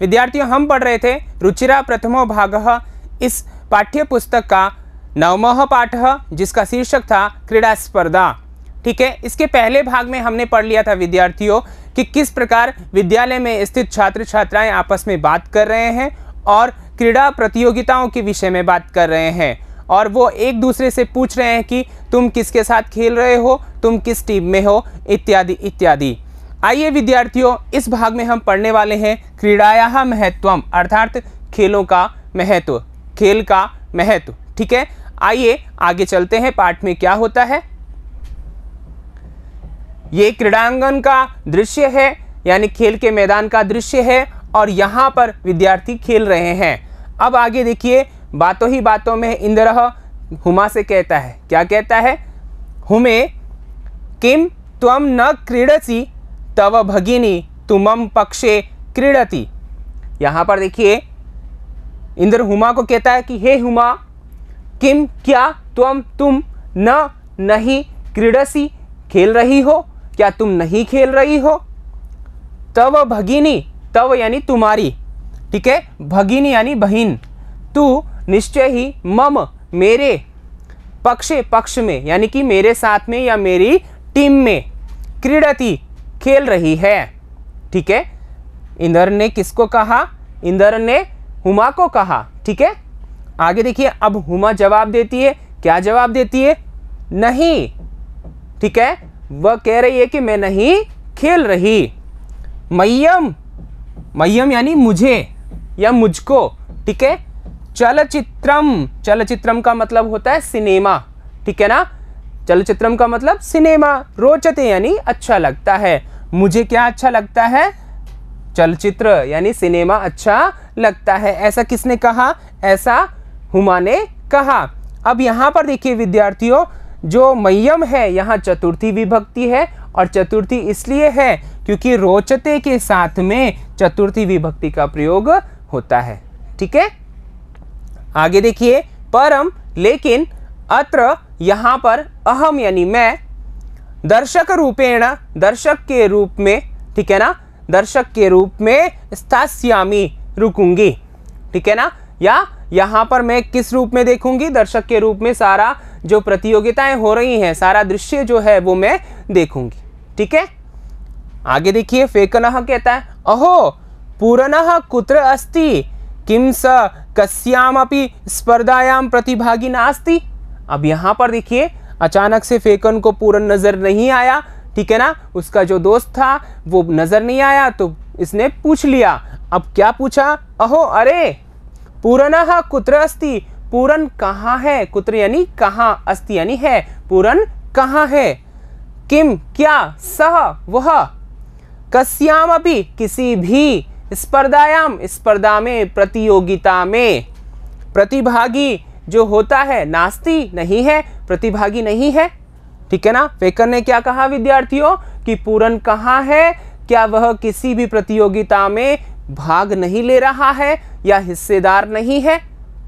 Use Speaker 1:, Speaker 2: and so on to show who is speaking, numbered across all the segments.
Speaker 1: विद्यार्थियों हम पढ़ रहे थे रुचिरा प्रथमो भाग इस पाठ्य पुस्तक का नवम पाठ जिसका शीर्षक था क्रीड़ा स्पर्धा ठीक है इसके पहले भाग में हमने पढ़ लिया था विद्यार्थियों कि किस प्रकार विद्यालय में स्थित छात्र छात्राएं आपस में बात कर रहे हैं और क्रीड़ा प्रतियोगिताओं के विषय में बात कर रहे हैं और वो एक दूसरे से पूछ रहे हैं कि तुम किसके साथ खेल रहे हो तुम किस टीम में हो इत्यादि इत्यादि आइए विद्यार्थियों इस भाग में हम पढ़ने वाले हैं क्रीड़ाया महत्वम अर्थात खेलों का महत्व खेल का महत्व ठीक है आइए आगे चलते हैं पाठ में क्या होता है ये क्रीड़ांगन का दृश्य है यानी खेल के मैदान का दृश्य है और यहाँ पर विद्यार्थी खेल रहे हैं अब आगे देखिए बातों ही बातों में इंद्र हुमा से कहता है क्या कहता है हुमे किम त्वम न क्रीडसी तव भगिनी तुमम पक्षे क्रीड़ति यहाँ पर देखिए इंद्र हुमा को कहता है कि हे हुमा किम क्या तुम तुम न नहीं क्रीडसी खेल रही हो क्या तुम नहीं खेल रही हो तव भगिनी तव यानी तुम्हारी ठीक है भगिनी यानी बहन तू निश्चय ही मम मेरे पक्षे पक्ष में यानी कि मेरे साथ में या मेरी टीम में क्रीडती खेल रही है ठीक है इंद्र ने किसको कहा इंद्र ने हुमा को कहा ठीक है आगे देखिए अब हुमा जवाब देती है क्या जवाब देती है नहीं ठीक है वह कह रही है कि मैं नहीं खेल रही मैयम मैयम यानी मुझे या मुझको ठीक है चलचित्रम चलचित्रम का मतलब होता है सिनेमा ठीक है ना चलचित्रम का मतलब सिनेमा रोचते यानी अच्छा लगता है मुझे क्या अच्छा लगता है चलचित्र यानी सिनेमा अच्छा लगता है ऐसा किसने कहा ऐसा हुमा ने कहा अब यहाँ पर देखिए विद्यार्थियों जो मयम है यहाँ चतुर्थी विभक्ति है और चतुर्थी इसलिए है क्योंकि रोचते के साथ में चतुर्थी विभक्ति का प्रयोग होता है ठीक है आगे देखिए परम लेकिन अत्र यहाँ पर अहम यानी मैं दर्शक रूपेण दर्शक के रूप में ठीक है ना दर्शक के रूप में स्थास्यामी रुकूंगी ठीक है ना या यहाँ पर मैं किस रूप में देखूंगी दर्शक के रूप में सारा जो प्रतियोगिताएं हो रही हैं सारा दृश्य जो है वो मैं देखूंगी ठीक है आगे देखिए फेकन कहता है अहो पूरन कुत्र अस्ति किम स अपनी स्पर्धायाम प्रतिभागी नास्ती अब यहाँ पर देखिए अचानक से फेकन को पूरन नज़र नहीं आया ठीक है ना उसका जो दोस्त था वो नज़र नहीं आया तो इसने पूछ लिया अब क्या पूछा अहो अरे पूरन कुत्र अस्ति पूरन कहाँ है कुत्र यानी कहाँ अस्ति यानी है पूरन कहाँ है किम क्या सह वह कस्याम अभी किसी भी स्पर्धायाम स्पर्धा में प्रतियोगिता में प्रतिभागी जो होता है नास्ती नहीं है प्रतिभागी नहीं है ठीक है ना फेकर ने क्या कहा विद्यार्थियों कि पूरन कहाँ है क्या वह किसी भी प्रतियोगिता में भाग नहीं ले रहा है या हिस्सेदार नहीं है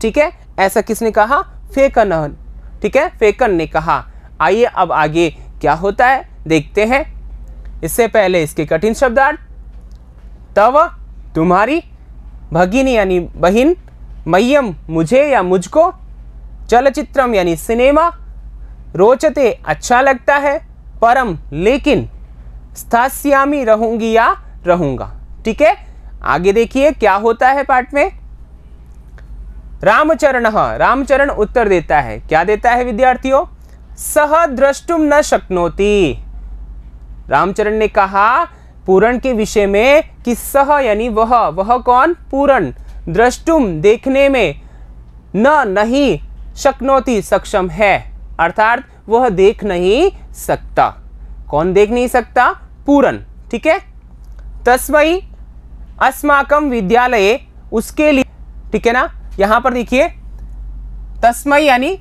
Speaker 1: ठीक है ऐसा किसने कहा फेकन ठीक है फेकन ने कहा आइए अब आगे क्या होता है देखते हैं इससे पहले इसके कठिन शब्दार्थ तव तुम्हारी भगिनी यानी बहिन मैयम मुझे या मुझको चलचित्रम यानी सिनेमा रोचते अच्छा लगता है परम लेकिन स्थास्यामी रहूंगी या रहूंगा ठीक है आगे देखिए क्या होता है पाठ में रामचरण हाँ, रामचरण उत्तर देता है क्या देता है विद्यार्थियों सह द्रष्टुम न शक्नोती रामचरण ने कहा पूरण के विषय में कि सह यानी वह वह कौन पूरण द्रष्टुम देखने में न नहीं शक्नोती सक्षम है अर्थात वह देख नहीं सकता कौन देख नहीं सकता पूरन ठीक है तस्वई अस्माकम विद्यालय उसके लिए ठीक है ना यहाँ पर देखिए तस्मय यानी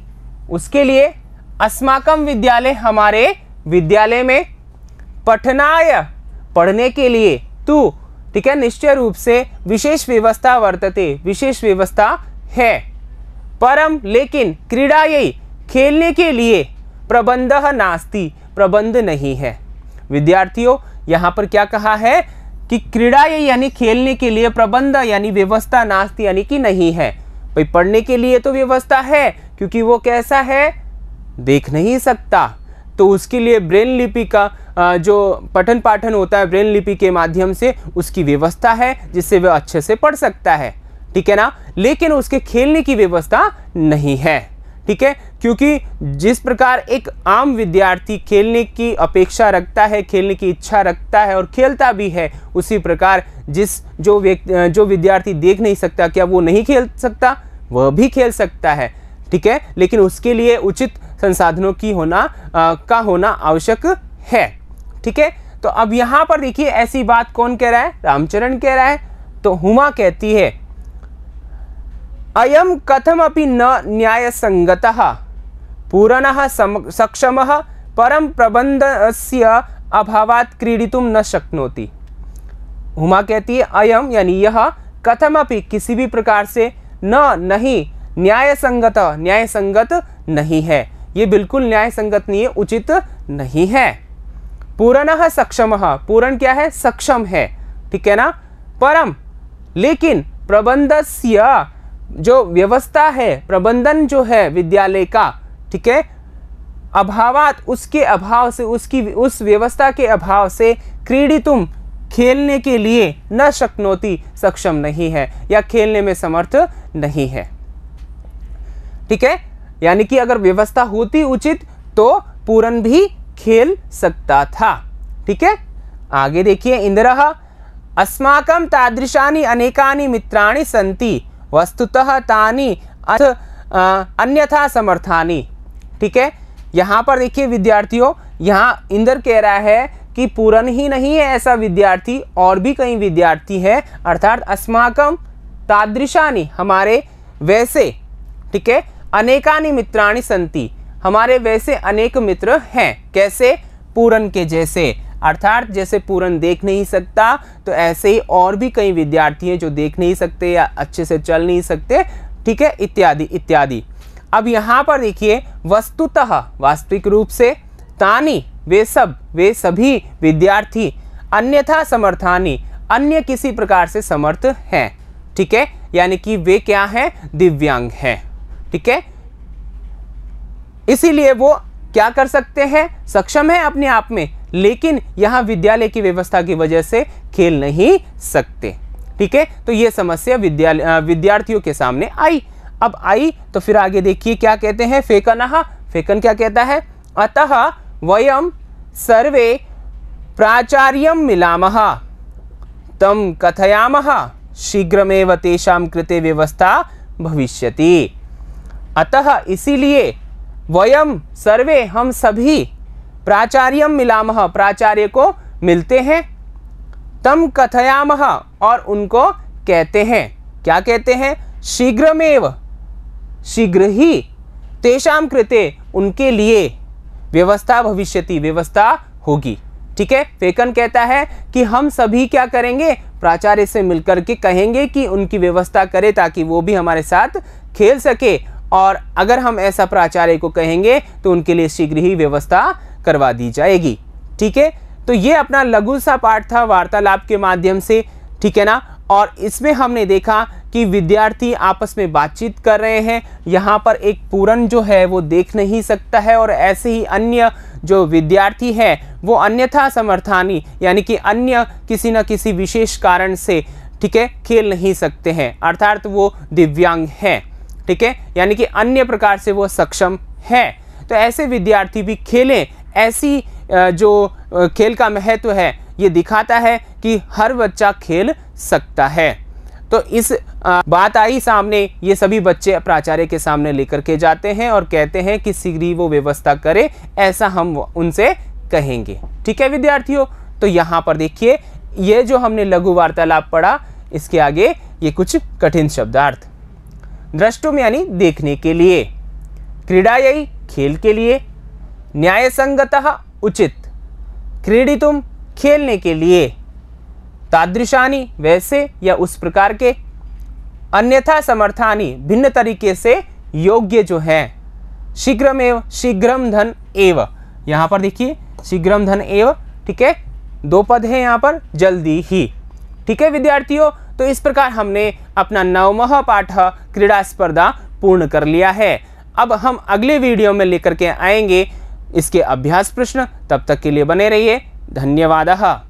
Speaker 1: उसके लिए अस्माकम विद्यालय हमारे विद्यालय में पठनाय पढ़ने के लिए तू ठीक है निश्चय रूप से विशेष व्यवस्था वर्तते विशेष व्यवस्था है परम लेकिन क्रीड़ा ये खेलने के लिए प्रबंध नास्ती प्रबंध नहीं है विद्यार्थियों यहाँ पर क्या कहा है कि क्रीड़ा ये यानी खेलने के लिए प्रबंध यानी व्यवस्था नास्ती यानी कि नहीं है भाई पढ़ने के लिए तो व्यवस्था है क्योंकि वो कैसा है देख नहीं सकता तो उसके लिए ब्रेन लिपि का जो पठन पाठन होता है ब्रेन लिपि के माध्यम से उसकी व्यवस्था है जिससे वह अच्छे से पढ़ सकता है ठीक है ना लेकिन उसके खेलने की व्यवस्था नहीं है ठीक है क्योंकि जिस प्रकार एक आम विद्यार्थी खेलने की अपेक्षा रखता है खेलने की इच्छा रखता है और खेलता भी है उसी प्रकार जिस जो व्यक्ति जो विद्यार्थी देख नहीं सकता क्या वो नहीं खेल सकता वह भी खेल सकता है ठीक है लेकिन उसके लिए उचित संसाधनों की होना आ, का होना आवश्यक है ठीक है तो अब यहाँ पर देखिए ऐसी बात कौन कह रहा है रामचरण कह रहा है तो हुमा कहती है अयम कथम न संगत पूरण सक्षम परम प्रबंध से अभावात क्रीडित न शक्नोति हुमा कहती है अयम यानी यह कथमपि किसी भी प्रकार से न नहीं न्याय संगत न्याय संगत नहीं है ये बिल्कुल न्याय संगत नहीं है उचित नहीं है पूरण सक्षम पूर्ण क्या है सक्षम है ठीक है ना परम लेकिन प्रबंधस्य जो व्यवस्था है प्रबंधन जो है विद्यालय का ठीक है अभावात उसके अभाव से उसकी उस व्यवस्था के अभाव से क्रीडितुम खेलने के लिए न शक्नोती सक्षम नहीं है या खेलने में समर्थ नहीं है ठीक है यानी कि अगर व्यवस्था होती उचित तो पूरन भी खेल सकता था ठीक है आगे देखिए इंद्र अस्माकं तादृशानी अनेकानी मित्राणी संती वस्तुतः तानी अथ अन्यथा समर्थानी ठीक है यहाँ पर देखिए विद्यार्थियों यहाँ इंद्र कह रहा है कि पूरन ही नहीं है ऐसा विद्यार्थी और भी कई विद्यार्थी है अर्थात अस्माकम तादृशानी हमारे वैसे ठीक है अनेकानी मित्राणी संति हमारे वैसे अनेक मित्र हैं कैसे पूरन के जैसे अर्थात जैसे पूरन देख नहीं सकता तो ऐसे ही और भी कई विद्यार्थी हैं जो देख नहीं सकते या अच्छे से चल नहीं सकते ठीक है इत्यादि इत्यादि अब यहाँ पर देखिए वस्तुतः वास्तविक रूप से तानी वे सब वे सभी विद्यार्थी अन्यथा समर्थानी अन्य किसी प्रकार से समर्थ हैं ठीक है यानी कि वे क्या हैं दिव्यांग हैं ठीक है इसीलिए वो क्या कर सकते हैं सक्षम है अपने आप में लेकिन यहाँ विद्यालय की व्यवस्था की वजह से खेल नहीं सकते ठीक है तो ये समस्या विद्यालय विद्यार्थियों के सामने आई अब आई तो फिर आगे देखिए क्या कहते हैं फेकन फेकन क्या कहता है अतः वयम सर्वे प्राचार्य मिला तम कथयाम शीघ्रमेव तेषां कृते व्यवस्था भविष्यति अतः इसीलिए वयम सर्वे हम सभी प्राचार्य मिलामह प्राचार्य को मिलते हैं तम कथयामह और उनको कहते हैं क्या कहते हैं शीघ्रमेव शीघ्र ही तेषाम कृते उनके लिए व्यवस्था भविष्यति व्यवस्था होगी ठीक है फेकन कहता है कि हम सभी क्या करेंगे प्राचार्य से मिलकर के कहेंगे कि उनकी व्यवस्था करे ताकि वो भी हमारे साथ खेल सके और अगर हम ऐसा प्राचार्य को कहेंगे तो उनके लिए शीघ्र ही व्यवस्था करवा दी जाएगी ठीक है तो ये अपना लघु सा पाठ था वार्तालाप के माध्यम से ठीक है ना और इसमें हमने देखा कि विद्यार्थी आपस में बातचीत कर रहे हैं यहाँ पर एक पूरन जो है वो देख नहीं सकता है और ऐसे ही अन्य जो विद्यार्थी हैं वो अन्यथा समर्थानी यानी कि अन्य किसी न किसी विशेष कारण से ठीक है खेल नहीं सकते हैं अर्थात वो दिव्यांग हैं ठीक है यानी कि अन्य प्रकार से वो सक्षम है तो ऐसे विद्यार्थी भी खेलें ऐसी जो खेल का महत्व है ये दिखाता है कि हर बच्चा खेल सकता है तो इस बात आई सामने ये सभी बच्चे प्राचार्य के सामने लेकर के जाते हैं और कहते हैं कि शीघ्र वो व्यवस्था करे ऐसा हम उनसे कहेंगे ठीक है विद्यार्थियों तो यहाँ पर देखिए ये जो हमने लघु वार्तालाप पढ़ा इसके आगे ये कुछ कठिन शब्दार्थ दृष्टुम यानी देखने के लिए क्रीड़ा यही खेल के लिए न्यायसंगत उचित क्रीडितुम खेलने के लिए तादृशानी वैसे या उस प्रकार के अन्यथा समर्थानी भिन्न तरीके से योग्य जो हैं शीघ्रम एव शीघ्रम धन एव यहाँ पर देखिए शीघ्रम धन एव ठीक है दो पद हैं यहाँ पर जल्दी ही ठीक है विद्यार्थियों तो इस प्रकार हमने अपना नवम पाठ क्रीड़ा स्पर्धा पूर्ण कर लिया है अब हम अगले वीडियो में लेकर के आएंगे इसके अभ्यास प्रश्न तब तक के लिए बने रहिए धन्यवाद